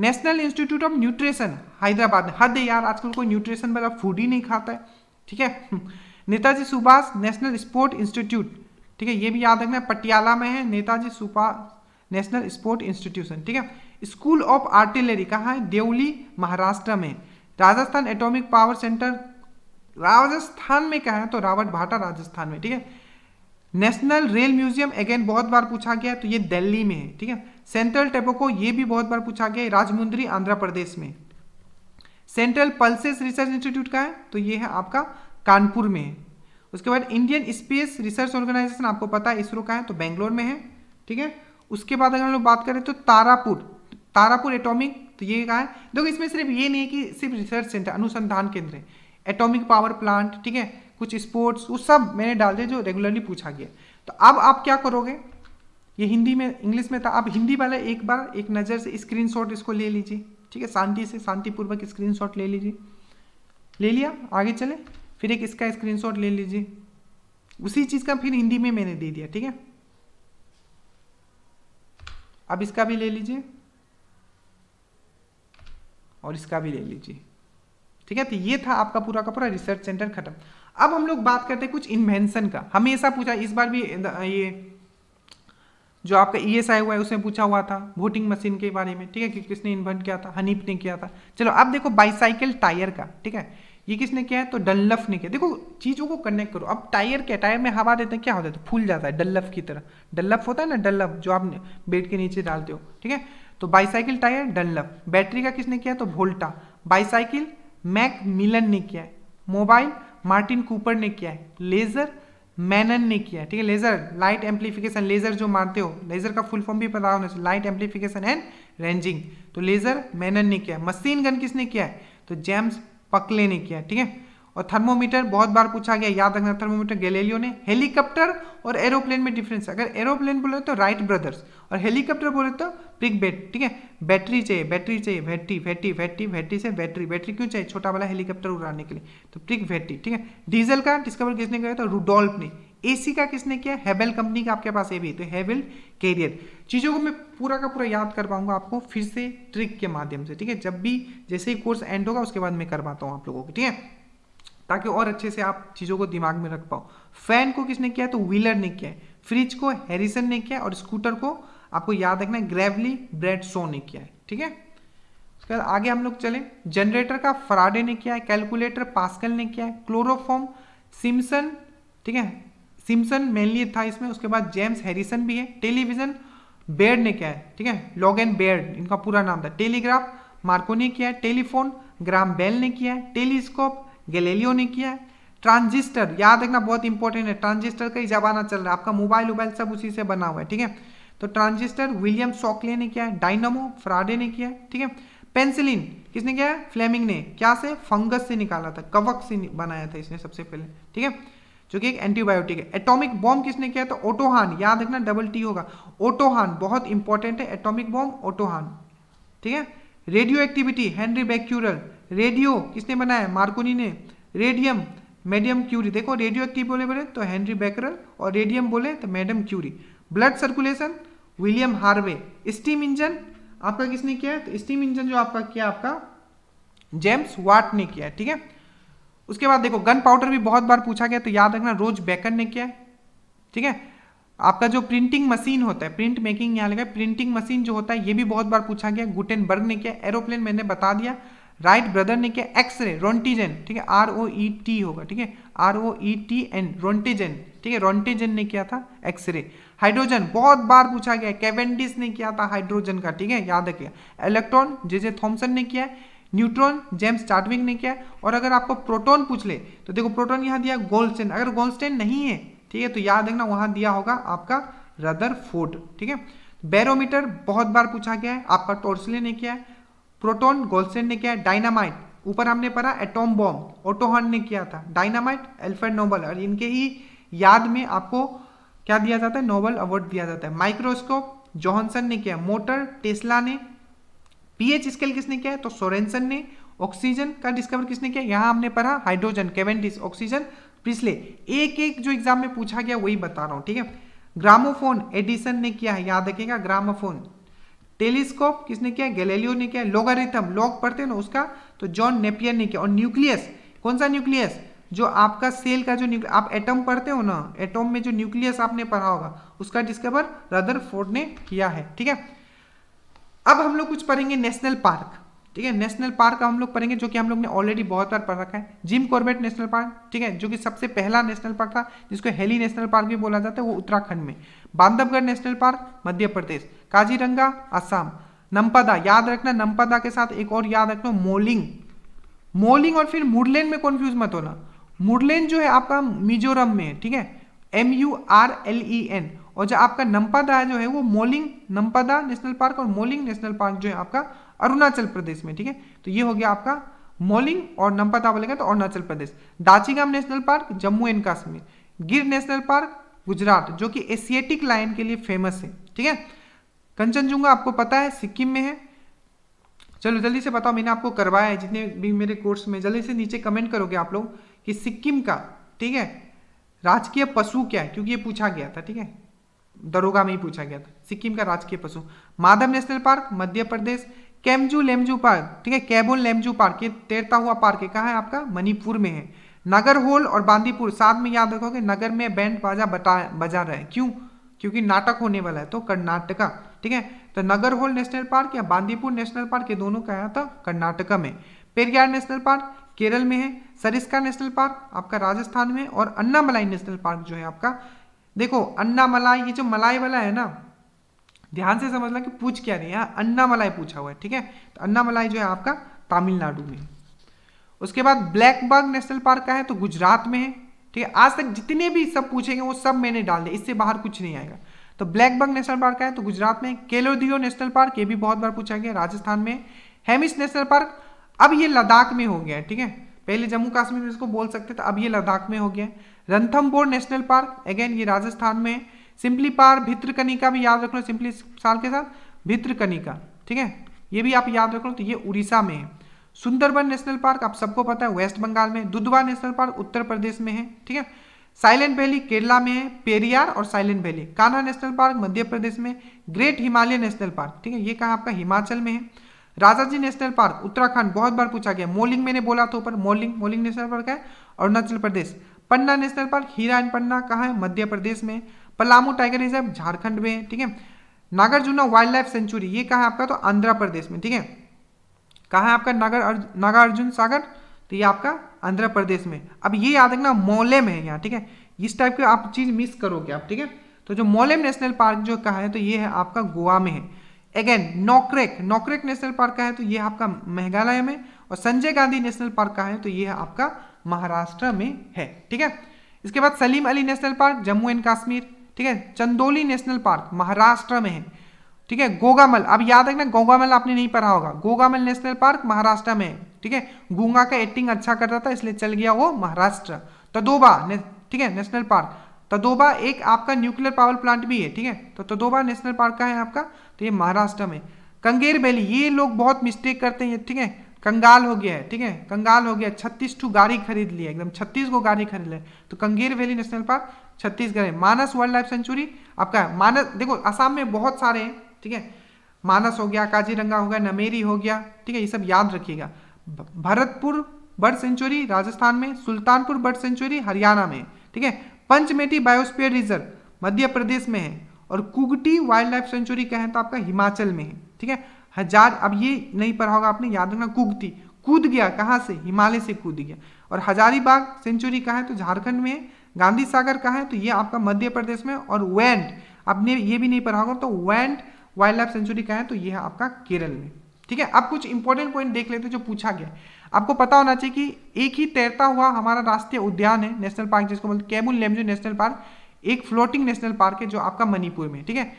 national institute of nutrition Hyderabad हद है यार आजकल कोई न्यूट्रिशन वाला फूड ही नहीं खाता है ठीक है Netaji Subhash national sport institute ठीक है ये भी याद रखना पटियाला में है Netaji Subhash national sport institution ठीक है स्कूल ऑफ आर्टिलरी कहाँ है देवली महाराष्ट्र में Rajasthan atomic power centre Rajasthan में कहा है तो रावत भाटा राजस्थान में ठीक है नेशनल रेल म्यूजियम अगेन बहुत बार पूछा गया तो ये दिल्ली में है ठीक है सेंट्रल टेपोको ये भी बहुत बार पूछा गया राजमुंद्री आंध्र प्रदेश में सेंट्रल पल्सेस रिसर्च इंस्टीट्यूट का है तो ये है आपका कानपुर में है उसके बाद इंडियन स्पेस रिसर्च ऑर्गेनाइजेशन आपको पता है इसरो का है तो बेंगलोर में है ठीक है उसके बाद अगर हम लोग बात करें तो तारापुर तारापुर एटॉमिक तो ये कहा है देखो इसमें सिर्फ ये नहीं है कि सिर्फ रिसर्च सेंटर अनुसंधान केंद्र है एटॉमिक पावर प्लांट ठीक है कुछ स्पोर्ट्स वो सब मैंने डाल दिया जो रेगुलरली पूछा गया तो अब आप क्या करोगे ये हिंदी में इंग्लिश में था आप हिंदी वाला एक बार एक नज़र से स्क्रीन इसको ले लीजिए ठीक है शांति से शांतिपूर्वक स्क्रीनशॉट ले लीजिए ले लिया आगे चले फिर एक इसका स्क्रीन ले लीजिए उसी चीज़ का फिर हिंदी में मैंने दे दिया ठीक है अब इसका भी ले लीजिए और इसका भी ले लीजिए ठीक है तो ये था आपका पूरा का पूरा रिसर्च सेंटर खत्म अब हम लोग बात करते हैं कुछ इन्वेंशन का हमेशा पूछा इस बार भी ये जो आपका ई एस आया हुआ है उसमें पूछा हुआ था वोटिंग मशीन के बारे में ठीक है कि किसने इन्वेंट किया था हनीफ ने किया था चलो अब देखो बाईसाइकिल टायर का ठीक है ये किसने किया है तो डल्लफ ने किया देखो चीज़ों को कनेक्ट करो अब टायर क्या टायर में हवा देते हैं क्या होता है तो फूल जाता है डल्लफ की तरह डल्लफ होता है ना डल्लफ जो आप बेड के नीचे डालते हो ठीक है तो बाईसाइकिल टायर डल्लफ बैटरी का किसने किया तो वोल्टा बाईसाइकिल मैक मिलन ने किया मोबाइल मार्टिन कूपर ने किया है लेजर मैनन ने किया ठीक है लेजर लाइट एम्पलीफिकेशन लेजर जो मारते हो लेजर का फुल फॉर्म भी पता होना चाहिए लाइट एम्पलीफिकेशन एंड रेंजिंग तो लेजर मैनन ने किया मशीन गन किसने किया है तो जेम्स पकले ने किया ठीक है और थर्मोमीटर बहुत बार पूछा गया याद रखना थर्मोमीटर गैलेलियो ने हेलीकॉप्टर और एरोप्लेन में डिफरेंस अगर एरोप्लेन बोले तो राइट ब्रदर्स और हेलीकॉप्टर बोले तो प्रिक बेट ठीक है बैटरी चाहिए बैटरी चाहिए वैटी वैटी वैटी वैटी से बैटरी बैटरी क्यों चाहिए छोटा वाला हेलीकॉप्टर उड़ाने के लिए तो प्रिक वैटी ठीक है डीजल का डिस्कवर किसने किया तो रूडोल्फ ने एसी का किसने किया हैवेल कंपनी का आपके पास ये भी तो हैवेल कैरियर चीज़ों को मैं पूरा का पूरा याद कर पाऊंगा आपको फिर से ट्रिक के माध्यम से ठीक है जब भी जैसे ही कोर्स एंड होगा उसके बाद मैं करवाता हूँ आप लोगों को ठीक है ताकि और अच्छे से आप चीज़ों को दिमाग में रख पाओ फैन को किसने किया तो व्हीलर ने किया है फ्रिज को हैरिसन ने किया और स्कूटर को आपको याद रखना है ग्रेवली ब्रेड सो ने किया है ठीक है उसके बाद आगे हम लोग चले जनरेटर का फराडे ने किया है कैलकुलेटर पास्कल ने किया है क्लोरोफॉर्म सिम्सन ठीक है सिम्सन मेनली था इसमें उसके बाद जेम्स हैरिसन भी है टेलीविजन बेर्ड ने क्या है ठीक है लॉग एंड बेर्ड इनका पूरा नाम था टेलीग्राफ मार्को ने किया है टेलीफोन ग्राम बेल ने किया है टेलीस्कोप गैलेलियो ने किया है ट्रांजिस्टर याद रखना बहुत इंपॉर्टेंट है ट्रांजिस्टर का ही जमाना चल रहा है आपका मोबाइल वोबाइल सब उसी से बना हुआ है ठीक है तो ट्रांजिस्टर विलियम सॉकले ने किया है डायनामो फ्राडे ने किया है ठीक है पेंसिलिन किसने किया है फ्लेमिंग ने क्या से फंगस से निकाला था कवक से बनाया था इसने सबसे पहले ठीक है जो कि एक एंटीबायोटिक है एटॉमिक बॉम्ब किसने किया था ओटोहान याद रखना डबल टी होगा ओटोहान बहुत इंपॉर्टेंट है एटॉमिक बॉम्ब ओटोहान ठीक है radioactivity Henry Becquerel radio किसने बनाया मार्कोनी ने रेडियम मेडियम क्यूरी देखो रेडियो की बोले बोले तो हेनरी बैकरल और रेडियम बोले तो madam Curie blood circulation William Harvey steam engine आपका किसने किया है तो स्टीम इंजन जो आपका किया आपका जेम्स वाट ने किया ठीक है उसके बाद देखो गन पाउडर भी बहुत बार पूछा गया तो याद रखना रोज बेकर ने किया है ठीक है आपका जो प्रिंटिंग मशीन होता है प्रिंट मेकिंग यहाँ लगा प्रिंटिंग मशीन जो होता है ये भी बहुत बार पूछा गया गुटेनबर्ग ने किया एरोप्लेन मैंने बता दिया राइट ब्रदर ने क्या एक्सरे रोन्टीजन ठीक है आर ओ ई टी होगा ठीक है R O E T N Roentgen ठीक है रोन्टीजन ने किया था एक्सरे हाइड्रोजन बहुत बार पूछा गया कैवेंडिस ने किया था हाइड्रोजन का ठीक है याद रखिए इलेक्ट्रॉन जे जे थॉम्सन ने किया न्यूट्रॉन जेम्स चार्टविंग ने किया और अगर आपको प्रोटोन पूछ ले तो देखो प्रोटोन यहाँ दिया गोल्डस्टेन अगर गोल्डस्टेन नहीं है ठीक है तो याद रखना वहाँ दिया होगा आपका रदर ठीक है बैरोमीटर बहुत बार पूछा गया है आपका टोर्सले ने किया है प्रोटोन गोल्सेन ने किया डायनामाइट ऊपर हमने पढ़ा एटोम बॉम्ब ओटोहन ने किया था डायनामाइट एल्फ्रेड नोबल और इनके ही याद में आपको क्या दिया जाता है नोबल अवार्ड दिया जाता है माइक्रोस्कोप जॉनसन ने किया मोटर टेस्ला ने पीएच स्केल किसने किया तो सोरेंसन ने ऑक्सीजन का डिस्कवर किसने किया यहाँ हमने पढ़ा हाइड्रोजन केवेंटिस ऑक्सीजन पिछले एक एक जो एग्जाम में पूछा गया वही बता रहा हूँ ठीक है ग्रामोफोन एडिसन ने किया है याद रखेगा ग्रामोफोन टेलीस्कोप किसने किया गैलेलियो ने किया लोगारिथम लॉग पढ़ते हैं ना उसका तो जॉन नेपियर ने किया और न्यूक्लियस कौन सा न्यूक्लियस जो आपका सेल का जो न्यूक्लियस आप एटम पढ़ते हो ना एटम में जो न्यूक्लियस आपने पढ़ा होगा उसका डिस्कवर रदर फोर्ड ने किया है ठीक है अब हम लोग कुछ पढ़ेंगे नेशनल पार्क ठीक है नेशनल पार्क हम लोग पढ़ेंगे जो कि हम लोग ने ऑलरेडी बहुत बार पढ़ रखा है जिम कॉर्बेट नेशनल पार्क ठीक है जो कि सबसे पहला नेशनल पार्क था जिसको हेली नेशनल पार्क भी बोला जाता है वो उत्तराखंड में बांधवगढ़ नेशनल पार्क मध्य प्रदेश काजीरंगा असम नंपदा याद रखना नंपदा के साथ एक और याद रखना मोलिंग मोलिंग और फिर मुरलेन में कंफ्यूज मत होना मुरलेन जो है आपका मिजोरम में है ठीक है M U R L E N और जो आपका नंपदा जो है वो मोलिंग नंपदा नेशनल पार्क और मोलिंग नेशनल पार्क जो है आपका अरुणाचल प्रदेश में ठीक है तो ये हो गया आपका मोलिंग और नंपदा बोलेगा तो Arunachal Pradesh Dachigam national park Jammu and Kashmir Gir national park Gujarat जो कि एशियाटिक लाइन के लिए फेमस है ठीक है कंचनजुंगा आपको पता है सिक्किम में है चलो जल्दी से बताओ मैंने आपको करवाया है जितने भी मेरे कोर्स में जल्दी से नीचे कमेंट करोगे आप लोग कि सिक्किम का ठीक है राजकीय पशु क्या है क्योंकि ये पूछा गया था ठीक है दरोगा में ही पूछा गया था सिक्किम का राजकीय पशु माधव नेशनल पार्क मध्य प्रदेश केमजू लेमजू पार्क ठीक है कैबोन लेमजू पार्क ये तैरता हुआ पार्क है कहाँ है आपका मणिपुर में है नगर होल और बांदीपुर साथ में याद रखोगे नगर में बैंड बाजा बता बजा रहा है क्यों क्योंकि नाटक होने वाला है तो कर्नाटका ठीक है तो नगर होल नेशनल पार्क या बांदीपुर नेशनल पार्क ये दोनों का आया था तो कर्नाटका में पेरियार नेशनल पार्क केरल में है सरिस्का नेशनल पार्क आपका राजस्थान में और अन्नामलाई नेशनल पार्क जो है आपका देखो अन्नामलाई ये जो मलाई वाला है ना ध्यान से समझना कि पूछ क्या रही है हाँ, अन्नामलाई पूछा हुआ है ठीक है तो अन्नामलाई जो है आपका तमिलनाडु में उसके बाद ब्लैकबर्ग नेशनल पार्क का है तो गुजरात में है ठीक है आज तक जितने भी सब पूछेंगे वो सब मैंने डाल दिया इससे बाहर कुछ नहीं आएगा तो ब्लैकबर्ग नेशनल पार्क का है तो गुजरात में केलोदियो नेशनल पार्क ये भी बहुत बार पूछा गया राजस्थान में हेमिस नेशनल पार्क अब ये लद्दाख में हो गया है ठीक है पहले जम्मू कश्मीर में इसको बोल सकते थे तो अब ये लद्दाख में हो गया रंथमबोर नेशनल पार्क अगेन ये राजस्थान में सिंपली पार भित्रकनिका भी याद रख लो सिंपली साल के साथ भित्रकनिका ठीक है ये भी आप याद रख लो तो ये उड़ीसा में है सुंदरबन नेशनल पार्क आप सबको पता है वेस्ट बंगाल में दुधवा नेशनल पार्क उत्तर प्रदेश में है ठीक है साइलेंट वैली केरला में है पेरियार और silent valley Kanha national park Madhya प्रदेश में ग्रेट हिमालय नेशनल पार्क ठीक है ये कहाँ आपका हिमाचल में है राजाजी नेशनल पार्क उत्तराखंड बहुत बार पूछा गया मोलिंग मैंने बोला था तो ऊपर मोलिंग मोलिंग नेशनल पार्क है अरुणाचल प्रदेश पन्ना नेशनल पार्क हीरा एंड पन्ना कहाँ है मध्य प्रदेश में पलामू टाइगर रिजर्व झारखंड में है ठीक है नागार्जुना वाइल्ड लाइफ सेंचुरी ये कहाँ है आपका तो आंध्र प्रदेश में ठीक है कहाँ है आपका नगर अर्जुन नागार्जुन सागर तो ये आपका आंध्र प्रदेश में अब ये याद रखना मौलेम है यहाँ ठीक है इस टाइप की आप चीज़ मिस करोगे आप ठीक है तो जो मौलेम नेशनल पार्क जो कहा है तो ये है आपका गोवा में है again Nokrek Nokrek national park का है तो ये आपका मेघालय में और संजय गांधी नेशनल पार्क का है तो ये आपका महाराष्ट्र में है ठीक है इसके बाद Salim Ali national park Jammu and Kashmir ठीक है चंदोली नेशनल पार्क महाराष्ट्र में है ठीक है गोगामल अब याद रखना गोगामल आपने नहीं पढ़ा होगा गोगामल नेशनल पार्क महाराष्ट्र में ठीक है गुंगा का एक्टिंग अच्छा करता था इसलिए चल गया वो महाराष्ट्र तदोबा ठीक है नेशनल पार्क तदोबा एक आपका न्यूक्लियर पावर प्लांट भी है ठीक है तो तदोबा नेशनल पार्क का है आपका तो ये महाराष्ट्र में कंगेर वैली ये लोग बहुत मिस्टेक करते हैं ठीक है कंगाल हो गया है ठीक है कंगाल हो गया छत्तीस टू गाड़ी खरीद लिया एकदम छत्तीस को गाड़ी खरीद लिया तो Kanger valley national park Chhattisgarh है मानस वाइल्ड लाइफ सेंचुरी आपका मानस देखो आसाम में बहुत सारे हैं ठीक है मानस हो गया काजीरंगा हो गया नमेरी हो गया ठीक है ये सब याद रखिएगा भरतपुर बर्ड सेंचुरी राजस्थान में सुल्तानपुर बर्ड सेंचुरी हरियाणा में ठीक है पंचमेटी बायोस्पियर रिजर्व मध्य प्रदेश में है और कुगटी वाइल्ड लाइफ सेंचुरी कहें तो आपका हिमाचल में है ठीक है हजार अब ये नहीं पढ़ा होगा आपने याद रखना कुगती कूद गया कहाँ से हिमालय से कूद गया और हजारीबाग सेंचुरी कहाँ है तो झारखंड में है गांधी सागर कहाँ है तो ये आपका मध्य प्रदेश में और वैंड आपने ये भी नहीं पढ़ा होगा तो वैंड वाइल्ड लाइफ सेंचुरी का है तो ये है आपका केरल में ठीक है अब कुछ इंपॉर्टेंट पॉइंट देख लेते हैं जो पूछा गया आपको पता होना चाहिए कि एक ही तैरता हुआ हमारा राष्ट्रीय उद्यान है नेशनल पार्क जिसको बोलते कैबुल लेमजू नेशनल पार्क एक फ्लोटिंग नेशनल पार्क है जो आपका मणिपुर में ठीक है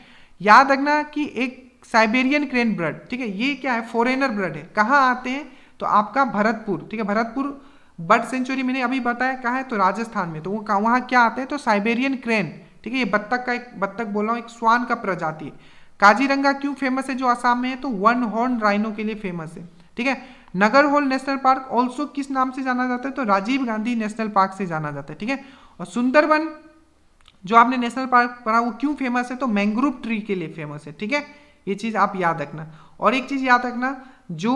याद रखना कि एक साइबेरियन क्रेन ब्रड ठीक है ये क्या है फॉरेनर ब्रड है कहाँ आते हैं तो आपका भरतपुर ठीक है भरतपुर बर्ड सेंचुरी मैंने अभी बताया कहा है तो राजस्थान में तो वो वहाँ क्या आते हैं तो साइबेरियन क्रेन ठीक है ये बत्तख का एक बत्तख बोल रहा हूँ एक स्वान का प्रजाति है काजीरंगा क्यों फेमस है जो आसाम में है तो वन हॉर्न राइनो के लिए फेमस है ठीक है Nagarhole national park also किस नाम से जाना जाता है तो राजीव गांधी नेशनल पार्क से जाना जाता है ठीक है और सुंदरवन जो आपने नेशनल पार्क पढ़ा वो क्यों फेमस है तो मैंग्रोव ट्री के लिए फेमस है ठीक है ये चीज़ आप याद रखना और एक चीज़ याद रखना जो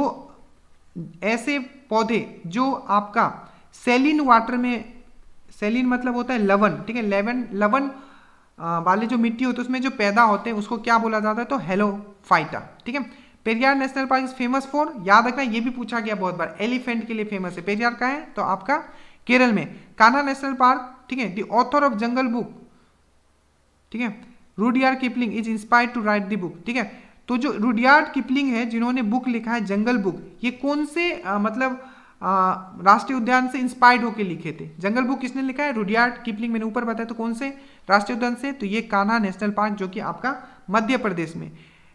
ऐसे पौधे जो आपका सेलिन वाटर में सेलिन मतलब होता है लवन ठीक है लेवन लवन वाली जो मिट्टी होती है उसमें जो पैदा होते हैं उसको क्या बोला जाता है तो हेलो फाइटा ठीक है Periyar national park is famous for याद रखना ये भी पूछा गया बहुत बार एलिफेंट के लिए फेमस है पेरियार का है तो आपका केरल में काना नेशनल पार्क ठीक है the author of jungle book ठीक है Rudyard Kipling is inspire to write the book ठीक है तो जो रूडियार्ड किपलिंग है जिन्होंने बुक लिखा है जंगल बुक ये कौन से आ, मतलब राष्ट्रीय उद्यान से इंस्पायर्ड होकर लिखे थे जंगल बुक किसने लिखा है रुडियार्ड किपलिंग मैंने ऊपर बताया तो कौन से राष्ट्रीय उद्यान से तो ये कान्हा नेशनल पार्क जो कि आपका मध्य प्रदेश में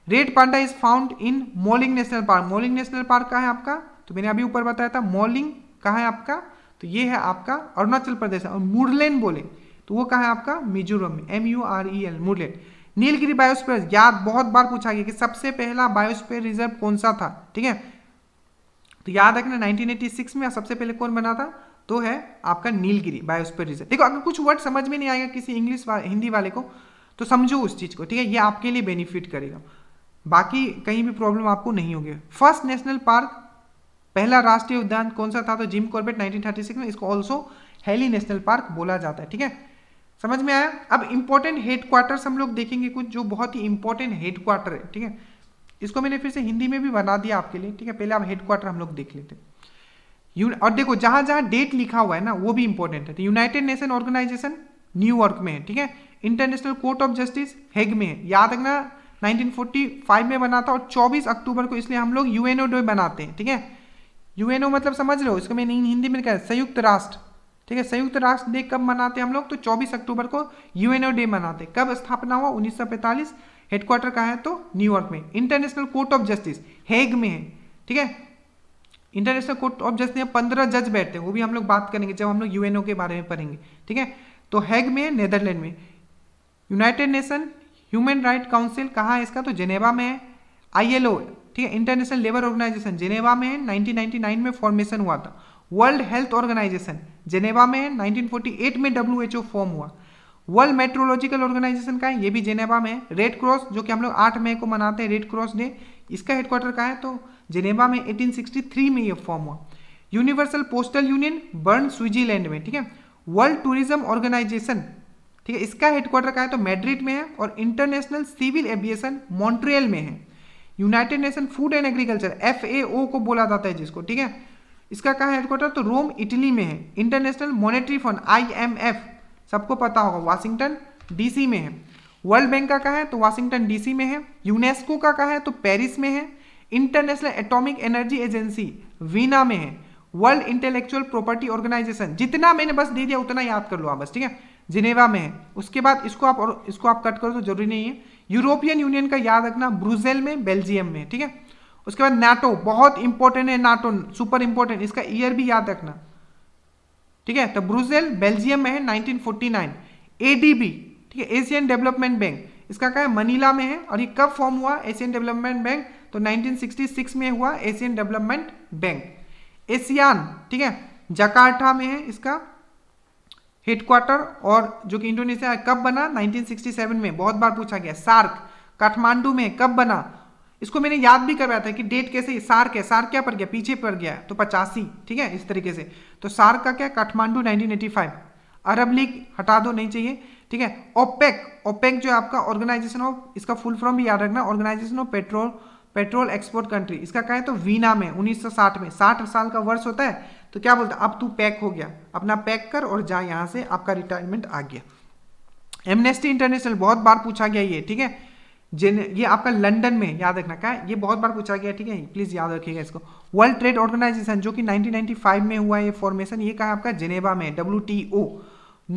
red panda is found in Mouling national park Mouling national park कहाँ है आपका तो मैंने अभी ऊपर बताया था मोलिंग कहाँ है आपका तो ये है आपका अरुणाचल प्रदेश और मुरलेन बोले तो वो कहाँ है आपका मिजोरम में M U R E L Murlen Nilgiri biosphere याद बहुत बार पूछा गया कि सबसे पहला बायोस्फीयर रिजर्व कौन सा था ठीक है तो याद रखना 1986 में सबसे पहले कौन बना था तो है आपका नीलगिरी बायोस्फीयर रिजर्व देखो अगर कुछ वर्ड समझ में नहीं आएगा किसी इंग्लिश वा, हिंदी वाले को तो समझो उस चीज़ को ठीक है ये आपके लिए बेनिफिट करेगा बाकी कहीं भी प्रॉब्लम आपको नहीं होगी फर्स्ट नेशनल पार्क पहला राष्ट्रीय उद्यान कौन सा था तो जिम कॉर्बेट 1936 में इसको ऑल्सो हेली नेशनल पार्क बोला जाता है ठीक है समझ में आया अब इंपॉर्टेंट हेडक्वार्टर्स हम लोग देखेंगे कुछ जो बहुत ही इंपॉर्टेंट हेडक्वार्टर है ठीक है इसको मैंने फिर से हिंदी में भी बना दिया आपके लिए ठीक है पहले आप हेडक्वार्टर हम लोग देख लेते हैं और देखो जहां जहां डेट लिखा हुआ है ना वो भी इंपॉर्टेंट है यूनाइटेड नेशन ऑर्गेनाइजेशन न्यूयॉर्क में है ठीक है international court of justice Hague में है याद रखना नाइनटीन में बना था और चौबीस अक्टूबर को इसलिए हम लोग यूएनओ डे बनाते हैं ठीक है यूएनओ मतलब समझ लो इसको मैंने हिंदी में कहा संयुक्त राष्ट्र ठीक है संयुक्त राष्ट्र डे कब मनाते हैं हम लोग तो 24 अक्टूबर को यूएनओ डे मनाते हैं कब स्थापना हुआ 1945 हेडक्वार्टर कहाँ है तो न्यूयॉर्क में international court of justice Hague में है ठीक है इंटरनेशनल कोर्ट ऑफ जस्टिस में पंद्रह जज बैठते हैं वो भी हम लोग बात करेंगे जब हम लोग यूएनओ के बारे में पढ़ेंगे ठीक है तो हैग में नेदरलैंड में united nation human right council कहाँ है इसका तो जेनेवा में है एल ठीक है इंटरनेशनल लेबर ऑर्गेनाइजेशन जेनेवा में है 1999 में फॉर्मेशन हुआ था वर्ल्ड हेल्थ ऑर्गेनाइजेशन जेनेवा में है 1948 में डब्ल्यूएचओ फॉर्म हुआ वर्ल्ड मेट्रोलॉजिकल ऑर्गेनाइजेशन का है ये भी जेनेवा में है रेड क्रॉस जो कि हम लोग आठ मई को मनाते हैं रेड क्रॉस डे इसका हेडक्वार्टर कहाँ है तो जेनेवा में 1863 में ये फॉर्म हुआ universal postal union Bern Switzerland में ठीक है वर्ल्ड टूरिज्म ऑर्गेनाइजेशन ठीक है इसका हेडक्वार्टर कहा है तो मैड्रिड में है और इंटरनेशनल सिविल एविएशन मॉन्ट्रियल में है united nation food and agriculture F को बोला जाता है जिसको ठीक है इसका कहा हेडक्वार्टर तो रोम इटली में है इंटरनेशनल मॉनेटरी फंड आई सबको पता होगा वाशिंगटन डीसी में है वर्ल्ड बैंक का कहा है तो वाशिंगटन डीसी में है यूनेस्को का कहा है तो पेरिस में है international atomic energy agency Vienna में है वर्ल्ड इंटेलेक्चुअल प्रॉपर्टी ऑर्गेनाइजेशन जितना मैंने बस दे दिया उतना याद कर लो आप बस ठीक है जिनेवा में है उसके बाद इसको आप और इसको आप कट करो तो जरूरी नहीं है यूरोपियन यूनियन का याद रखना ब्रुजेल में बेल्जियम में ठीक है उसके बाद नाटो बहुत इंपॉर्टेंट है नाटो सुपर इंपॉर्टेंट इसका ईयर भी याद रखना ठीक है तो ब्रुजेल बेल्जियम में है 1949 एडीबी ठीक है एशियन डेवलपमेंट बैंक इसका क्या है मनीला में है और ये कब फॉर्म हुआ एशियन डेवलपमेंट बैंक तो 1966 में हुआ एशियन डेवलपमेंट बैंक एशियान ठीक है जकार्टा में है इसका हेडक्वार्टर और जो कि इंडोनेशिया कब बना 1967 में बहुत बार पूछा गया सार्क काठमांडू में कब बना इसको मैंने याद भी करवाया था कि डेट कैसे सार के सार क्या पर गया पीछे पर गया तो पचासी ठीक है इस तरीके से तो सार्क का क्या काठमांडू 1985 अरब लीग हटा दो नहीं चाहिए ठीक है ओपेक ओपेक जो आपका ऑर्गेनाइजेशन ऑफ इसका फुल फॉर्म भी याद रखना organisation of petrol petrol export country इसका कहें तो वीना में 1960 में 60 साल का वर्ष होता है तो क्या बोलता अब तू पैक हो गया अपना पैक कर और जा यहाँ से आपका रिटायरमेंट आ गया एमनेस्टी इंटरनेशनल बहुत बार पूछा गया ये ठीक है जेन ये आपका लंदन में याद रखना क्या ये बहुत बार पूछा गया ठीक है प्लीज याद रखिएगा इसको वर्ल्ड ट्रेड ऑर्गेनाइजेशन जो कि 1995 में हुआ ये फॉर्मेशन ये कहा आपका जेनेवा में डब्ल्यू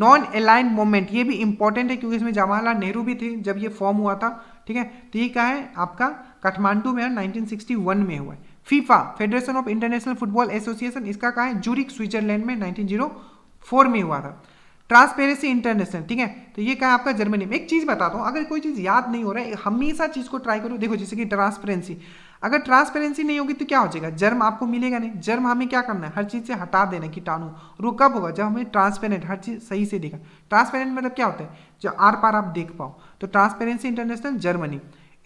नॉन अलाइन मोमेंट ये भी इंपॉर्टेंट है क्योंकि इसमें जवाहरलाल नेहरू भी थे जब ये फॉर्म हुआ था ठीक है तो ये कहा है आपका काठमांडू में नाइनटीन में हुआ है FIFA federation of international football association इसका कहा है जूरिक स्विट्जरलैंड में नाइनटीन oh में हुआ था ट्रांसपेरेंसी इंटरनेशनल ठीक है तो ये कहा आपका जर्मनी में एक चीज़ बताता हूँ अगर कोई चीज़ याद नहीं हो रहा है हमेशा चीज़ को ट्राई करो देखो जैसे कि ट्रांसपेरेंसी अगर ट्रांसपेरेंसी नहीं होगी तो क्या हो जाएगा जर्म आपको मिलेगा नहीं जर्म हमें क्या करना है हर चीज़ से हटा देना कीटाणु और वो कब होगा जब हमें ट्रांसपेरेंट हर चीज़ सही से देखा ट्रांसपेरेंट मतलब क्या होता है जो आर पार आप देख पाओ तो transparency international Germany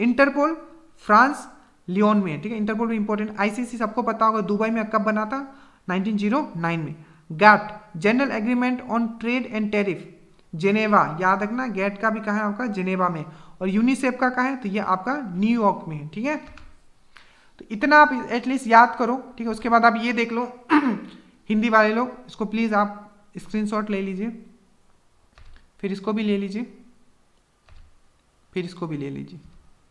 Interpol France Lyon में ठीक है इंटरपोल भी इंपॉर्टेंट आईसीसी सबको पता होगा दुबई में कब बना था नाइनटीन oh में GATT general agreement on trade and tariff Geneva याद रखना गैट का भी कहा है आपका जेनेवा में और यूनिसेफ का कहा है तो ये आपका न्यूयॉर्क में है ठीक है तो इतना आप एटलीस्ट याद करो ठीक है उसके बाद आप ये देख लो हिंदी वाले लोग इसको प्लीज़ आप स्क्रीनशॉट ले लीजिए फिर इसको भी ले लीजिए फिर इसको भी ले लीजिए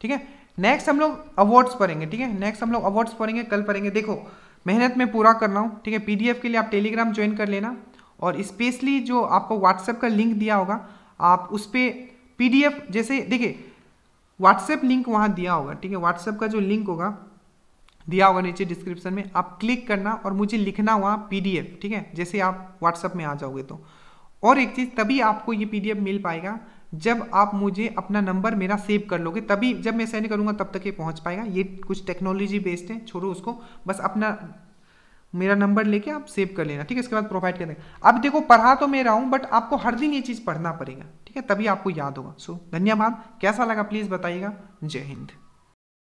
ठीक है नेक्स्ट हम लोग अवार्ड्स पढ़ेंगे ठीक है नेक्स्ट हम लोग अवार्ड्स पढ़ेंगे कल पढ़ेंगे देखो मेहनत में पूरा कर रहा हूँ ठीक है पीडीएफ के लिए आप टेलीग्राम ज्वाइन कर लेना और स्पेशली जो आपको व्हाट्सएप का लिंक दिया होगा आप उस पर पी जैसे देखिए व्हाट्सएप लिंक वहाँ दिया होगा ठीक है व्हाट्सएप का जो लिंक होगा दिया होगा नीचे डिस्क्रिप्शन में आप क्लिक करना और मुझे लिखना वहाँ पी ठीक है जैसे आप व्हाट्सएप में आ जाओगे तो और एक चीज़ तभी आपको ये पी मिल पाएगा जब आप मुझे अपना नंबर मेरा सेव कर लोगे तभी जब मैं सेंड करूँगा तब तक ये पहुँच पाएगा ये कुछ टेक्नोलॉजी बेस्ड है छोड़ो उसको बस अपना मेरा नंबर लेके आप सेव कर लेना ठीक है इसके बाद प्रोवाइड कर देगा अब देखो पढ़ा तो मैं रहा हूँ बट आपको हर दिन ये चीज़ पढ़ना पड़ेगा ठीक है तभी आपको याद होगा सो धन्यवाद कैसा लगा प्लीज़ बताइएगा जय हिंद